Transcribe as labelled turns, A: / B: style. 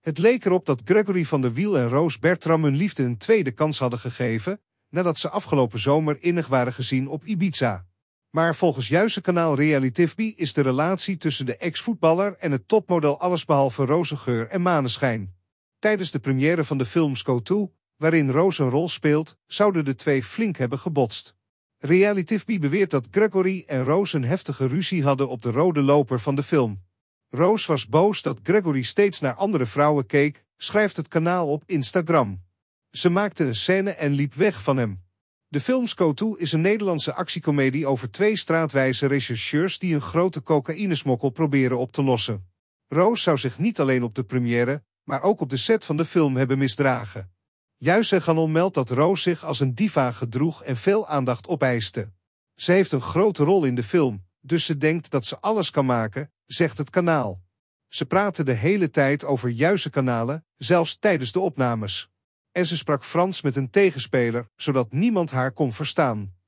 A: Het leek erop dat Gregory van der Wiel en Roos Bertram hun liefde een tweede kans hadden gegeven, nadat ze afgelopen zomer innig waren gezien op Ibiza. Maar volgens juiste kanaal Realitivby is de relatie tussen de ex-voetballer en het topmodel allesbehalve rozengeur en maneschijn. Tijdens de première van de film 'Go 2 waarin Roos een rol speelt, zouden de twee flink hebben gebotst. Realitivby beweert dat Gregory en Roos een heftige ruzie hadden op de rode loper van de film. Roos was boos dat Gregory steeds naar andere vrouwen keek, schrijft het kanaal op Instagram. Ze maakte een scène en liep weg van hem. De film is een Nederlandse actiecomedie over twee straatwijze rechercheurs die een grote cocaïnesmokkel proberen op te lossen. Roos zou zich niet alleen op de première, maar ook op de set van de film hebben misdragen. Juist Ganon meldt dat Roos zich als een diva gedroeg en veel aandacht opeiste. Ze heeft een grote rol in de film, dus ze denkt dat ze alles kan maken, zegt het kanaal. Ze praatte de hele tijd over juiste kanalen, zelfs tijdens de opnames. En ze sprak Frans met een tegenspeler, zodat niemand haar kon verstaan.